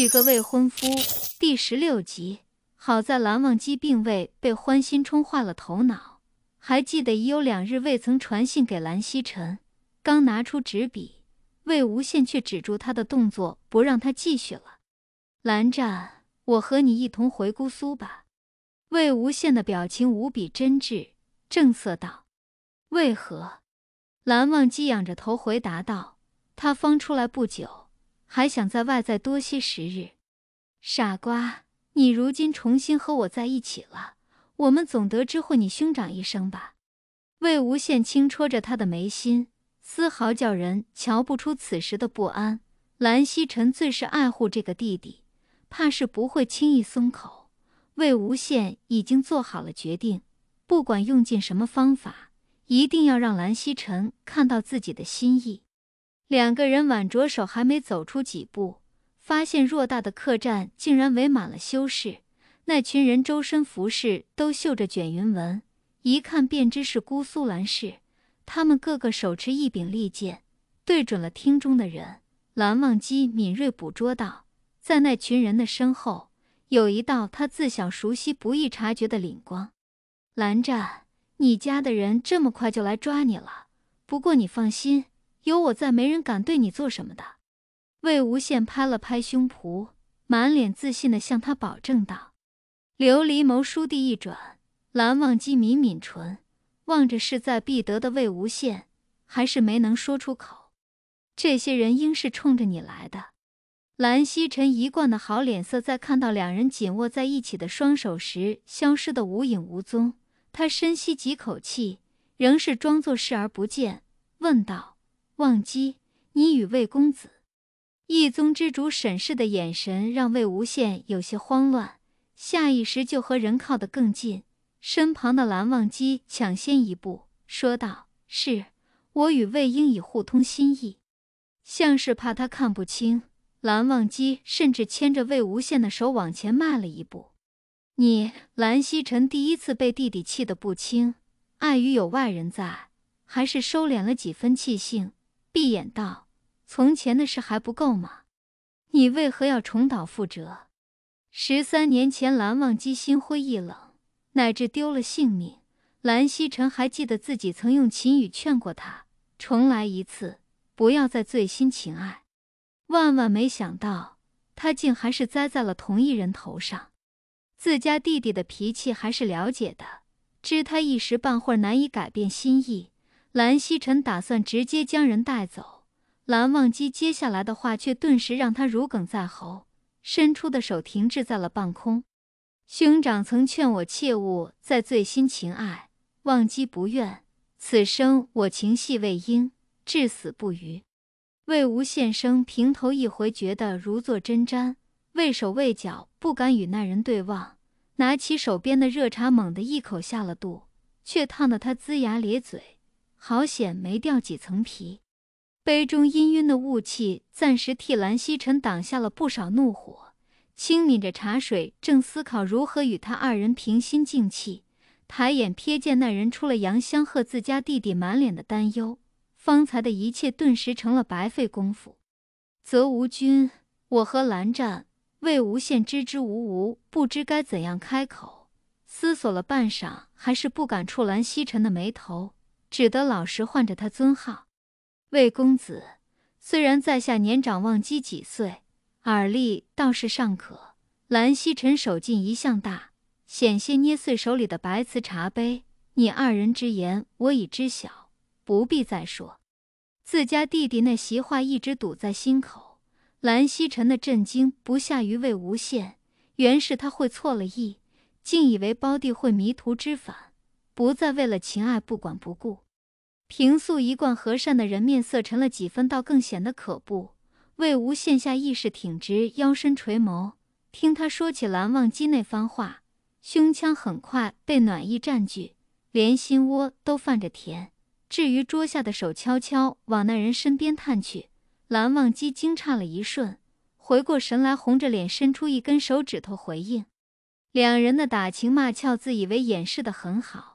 《娶个未婚夫》第十六集。好在蓝忘机并未被欢心冲坏了头脑，还记得已有两日未曾传信给蓝曦臣。刚拿出纸笔，魏无羡却止住他的动作，不让他继续了。蓝湛，我和你一同回姑苏吧。魏无羡的表情无比真挚，正色道：“为何？”蓝忘机仰着头回答道：“他方出来不久。”还想在外再多些时日，傻瓜！你如今重新和我在一起了，我们总得知会你兄长一生吧。魏无羡轻戳着他的眉心，丝毫叫人瞧不出此时的不安。蓝曦臣最是爱护这个弟弟，怕是不会轻易松口。魏无羡已经做好了决定，不管用尽什么方法，一定要让蓝曦臣看到自己的心意。两个人挽着手，还没走出几步，发现偌大的客栈竟然围满了修士。那群人周身服饰都绣着卷云纹，一看便知是姑苏蓝氏。他们个个手持一柄利剑，对准了厅中的人。蓝忘机敏锐捕捉到，在那群人的身后，有一道他自小熟悉、不易察觉的灵光。蓝湛，你家的人这么快就来抓你了？不过你放心。有我在，没人敢对你做什么的。魏无羡拍了拍胸脯，满脸自信地向他保证道。琉璃眸倏地一转，蓝忘机抿抿唇，望着势在必得的魏无羡，还是没能说出口。这些人应是冲着你来的。蓝曦臣一贯的好脸色，在看到两人紧握在一起的双手时，消失得无影无踪。他深吸几口气，仍是装作视而不见，问道。忘机，你与魏公子，一宗之主审视的眼神让魏无羡有些慌乱，下意识就和人靠得更近。身旁的蓝忘机抢先一步说道：“是我与魏婴已互通心意。”像是怕他看不清，蓝忘机甚至牵着魏无羡的手往前迈了一步。你，蓝曦臣第一次被弟弟气得不轻，碍于有外人在，还是收敛了几分气性。闭眼道：“从前的事还不够吗？你为何要重蹈覆辙？十三年前，蓝忘机心灰意冷，乃至丢了性命。蓝曦臣还记得自己曾用秦语劝过他，重来一次，不要再醉心情爱。万万没想到，他竟还是栽在了同一人头上。自家弟弟的脾气还是了解的，知他一时半会难以改变心意。”蓝曦臣打算直接将人带走，蓝忘机接下来的话却顿时让他如鲠在喉，伸出的手停滞在了半空。兄长曾劝我切勿再醉心情爱，忘机不愿，此生我情系魏婴，至死不渝。魏无羡生平头一回觉得如坐针毡，畏手畏脚，不敢与那人对望，拿起手边的热茶猛地一口下了肚，却烫得他龇牙咧嘴。好险没掉几层皮！杯中氤氲的雾气暂时替蓝曦臣挡下了不少怒火，轻抿着茶水，正思考如何与他二人平心静气。抬眼瞥见那人出了杨香贺自家弟弟满脸的担忧，方才的一切顿时成了白费功夫。泽无君，我和蓝湛、魏无羡支支吾吾，不知该怎样开口，思索了半晌，还是不敢触蓝曦臣的眉头。只得老实唤着他尊号，魏公子。虽然在下年长忘机几岁，耳力倒是尚可。蓝曦臣手劲一向大，险些捏碎手里的白瓷茶杯。你二人之言，我已知晓，不必再说。自家弟弟那席话一直堵在心口。蓝曦臣的震惊不下于魏无羡，原是他会错了意，竟以为胞弟会迷途知返。不再为了情爱不管不顾，平素一贯和善的人面色沉了几分，倒更显得可怖。魏无羡下意识挺直腰身，垂眸听他说起蓝忘机那番话，胸腔很快被暖意占据，连心窝都泛着甜。至于桌下的手悄悄往那人身边探去，蓝忘机惊诧了一瞬，回过神来红着脸伸出一根手指头回应。两人的打情骂俏，自以为掩饰得很好。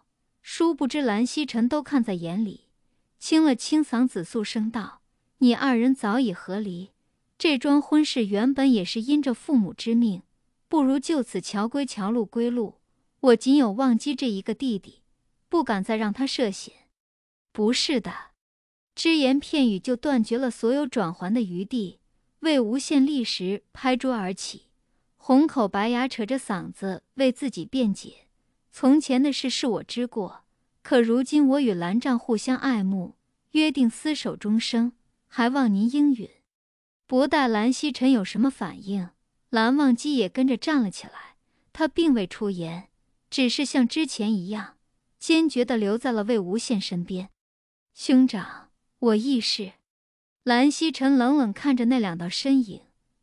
殊不知，蓝曦臣都看在眼里，清了清嗓子，肃声道：“你二人早已和离，这桩婚事原本也是因着父母之命，不如就此桥归桥，路归路。我仅有忘机这一个弟弟，不敢再让他涉险。”“不是的！”只言片语就断绝了所有转还的余地。魏无羡立时拍桌而起，红口白牙扯着嗓子为自己辩解。从前的事是我之过，可如今我与蓝湛互相爱慕，约定厮守终生，还望您应允。不待蓝曦臣有什么反应，蓝忘机也跟着站了起来。他并未出言，只是像之前一样，坚决地留在了魏无羡身边。兄长，我亦是。蓝曦臣冷冷看着那两道身影，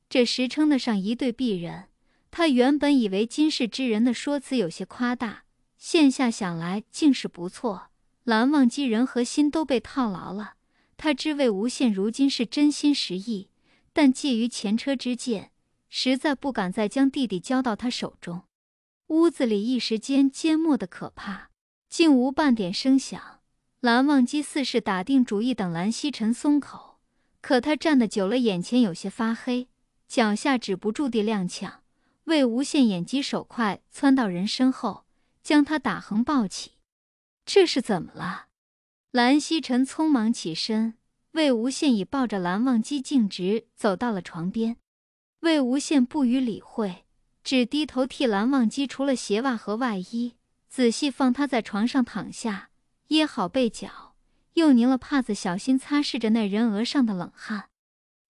这时称得上一对璧人。他原本以为今世之人的说辞有些夸大，现下想来竟是不错。蓝忘机人和心都被套牢了，他知魏无羡如今是真心实意，但介于前车之鉴，实在不敢再将弟弟交到他手中。屋子里一时间缄默的可怕，竟无半点声响。蓝忘机似是打定主意等蓝曦臣松口，可他站得久了，眼前有些发黑，脚下止不住地踉跄。魏无羡眼疾手快，窜到人身后，将他打横抱起。这是怎么了？蓝曦臣匆忙起身，魏无羡已抱着蓝忘机径直走到了床边。魏无羡不予理会，只低头替蓝忘机除了鞋袜和外衣，仔细放他在床上躺下，掖好被角，又拧了帕子，小心擦拭着那人额上的冷汗。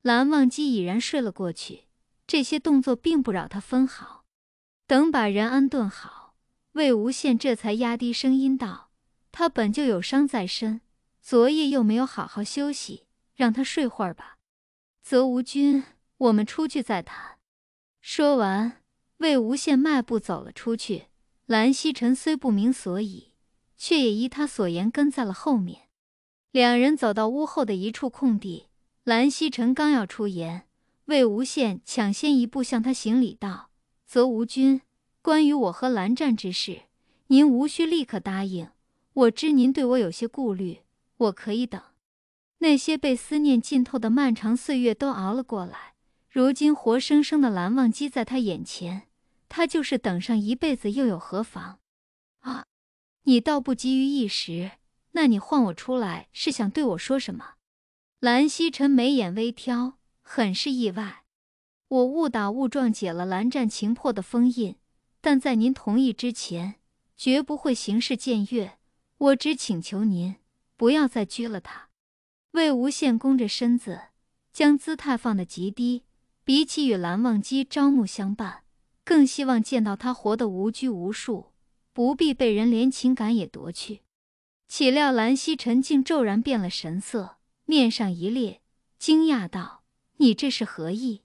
蓝忘机已然睡了过去。这些动作并不扰他分毫。等把人安顿好，魏无羡这才压低声音道：“他本就有伤在身，昨夜又没有好好休息，让他睡会儿吧。”“泽无君，我们出去再谈。”说完，魏无羡迈步走了出去。蓝曦臣虽不明所以，却也依他所言跟在了后面。两人走到屋后的一处空地，蓝曦臣刚要出言。魏无羡抢先一步向他行礼道：“则无君，关于我和蓝湛之事，您无需立刻答应。我知您对我有些顾虑，我可以等。那些被思念浸透的漫长岁月都熬了过来，如今活生生的蓝忘机在他眼前，他就是等上一辈子又有何妨？”啊，你倒不急于一时，那你唤我出来是想对我说什么？”蓝曦臣眉眼微挑。很是意外，我误打误撞解了蓝湛情魄的封印，但在您同意之前，绝不会行事僭越。我只请求您，不要再拘了他。魏无羡弓着身子，将姿态放得极低，比起与蓝忘机朝暮相伴，更希望见到他活得无拘无束，不必被人连情感也夺去。岂料蓝曦臣竟骤然变了神色，面上一裂，惊讶道。你这是何意？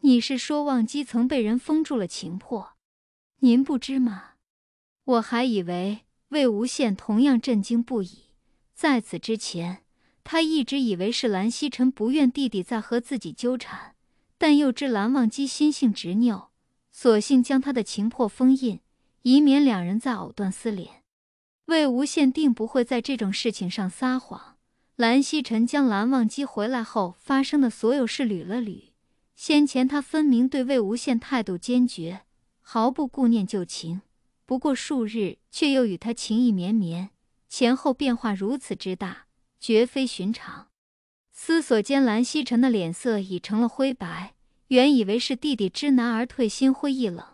你是说忘机曾被人封住了情魄？您不知吗？我还以为魏无羡同样震惊不已。在此之前，他一直以为是蓝曦臣不愿弟弟再和自己纠缠，但又知蓝忘机心性执拗，索性将他的情魄封印，以免两人再藕断丝连。魏无羡定不会在这种事情上撒谎。蓝曦臣将蓝忘机回来后发生的所有事捋了捋，先前他分明对魏无羡态度坚决，毫不顾念旧情，不过数日却又与他情意绵绵，前后变化如此之大，绝非寻常。思索间，蓝曦臣的脸色已成了灰白。原以为是弟弟知难而退，心灰意冷，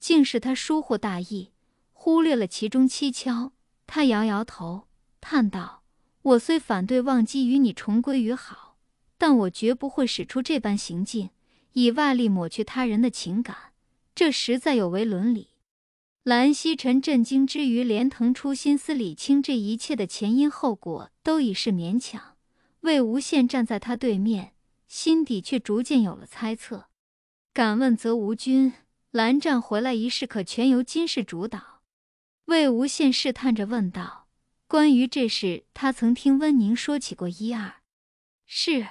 竟是他疏忽大意，忽略了其中蹊跷。他摇摇头，叹道。我虽反对忘机与你重归于好，但我绝不会使出这般行径，以外力抹去他人的情感，这实在有违伦理。蓝曦臣震惊之余，连腾出心思理清这一切的前因后果都已是勉强。魏无羡站在他对面，心底却逐渐有了猜测。敢问则无君，蓝湛回来一事可全由金氏主导？魏无羡试探着问道。关于这事，他曾听温宁说起过一二。是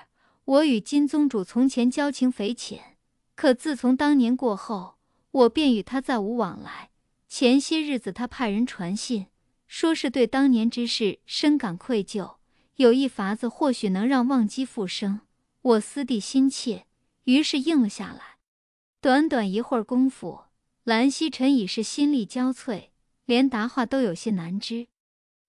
我与金宗主从前交情匪浅，可自从当年过后，我便与他再无往来。前些日子他派人传信，说是对当年之事深感愧疚，有一法子或许能让忘机复生。我思弟心切，于是应了下来。短短一会儿功夫，蓝曦臣已是心力交瘁，连答话都有些难支。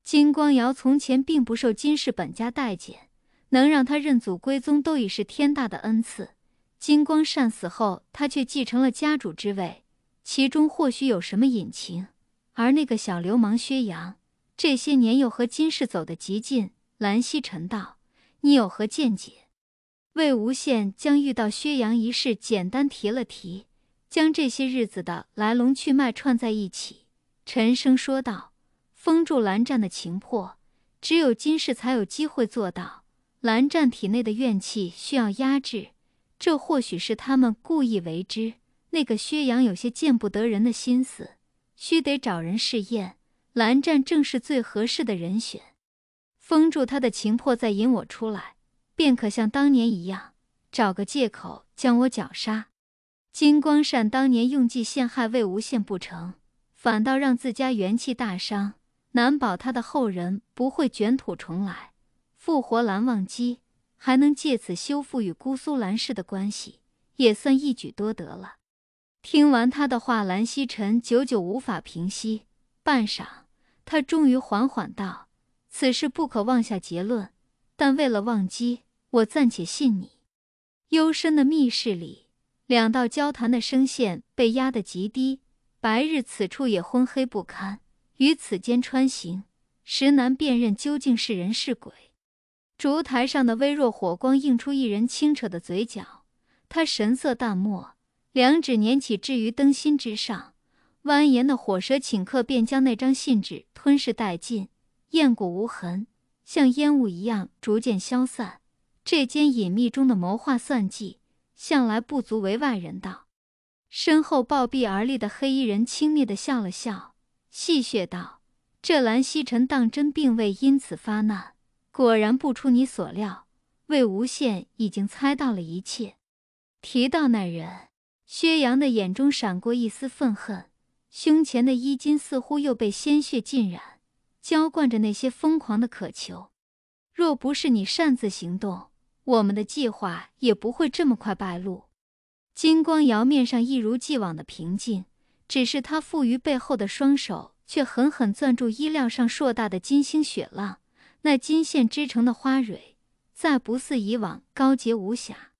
金光瑶从前并不受金氏本家待见，能让他认祖归宗都已是天大的恩赐。金光善死后，他却继承了家主之位，其中或许有什么隐情。而那个小流氓薛洋，这些年又和金氏走得极近。兰溪沉道：“你有何见解？”魏无羡将遇到薛洋一事简单提了提，将这些日子的来龙去脉串在一起，沉声说道。封住蓝湛的情魄，只有今世才有机会做到。蓝湛体内的怨气需要压制，这或许是他们故意为之。那个薛洋有些见不得人的心思，需得找人试验。蓝湛正是最合适的人选，封住他的情魄，再引我出来，便可像当年一样，找个借口将我绞杀。金光善当年用计陷害魏无羡不成，反倒让自家元气大伤。难保他的后人不会卷土重来，复活蓝忘机，还能借此修复与姑苏蓝氏的关系，也算一举多得了。听完他的话，蓝曦臣久久无法平息，半晌，他终于缓缓道：“此事不可妄下结论，但为了忘机，我暂且信你。”幽深的密室里，两道交谈的声线被压得极低，白日此处也昏黑不堪。于此间穿行，实难辨认究竟是人是鬼。烛台上的微弱火光映出一人清澈的嘴角，他神色淡漠，两指捻起置于灯芯之上，蜿蜒的火舌顷刻便将那张信纸吞噬殆尽，艳骨无痕，像烟雾一样逐渐消散。这间隐秘中的谋划算计，向来不足为外人道。身后暴毙而立的黑衣人轻蔑地笑了笑。戏谑道：“这蓝曦臣当真并未因此发难，果然不出你所料。魏无羡已经猜到了一切。提到那人，薛洋的眼中闪过一丝愤恨，胸前的衣襟似乎又被鲜血浸染，浇灌着那些疯狂的渴求。若不是你擅自行动，我们的计划也不会这么快败露。”金光瑶面上一如既往的平静。只是他负于背后的双手，却狠狠攥住衣料上硕大的金星雪浪，那金线织成的花蕊，再不似以往高洁无瑕。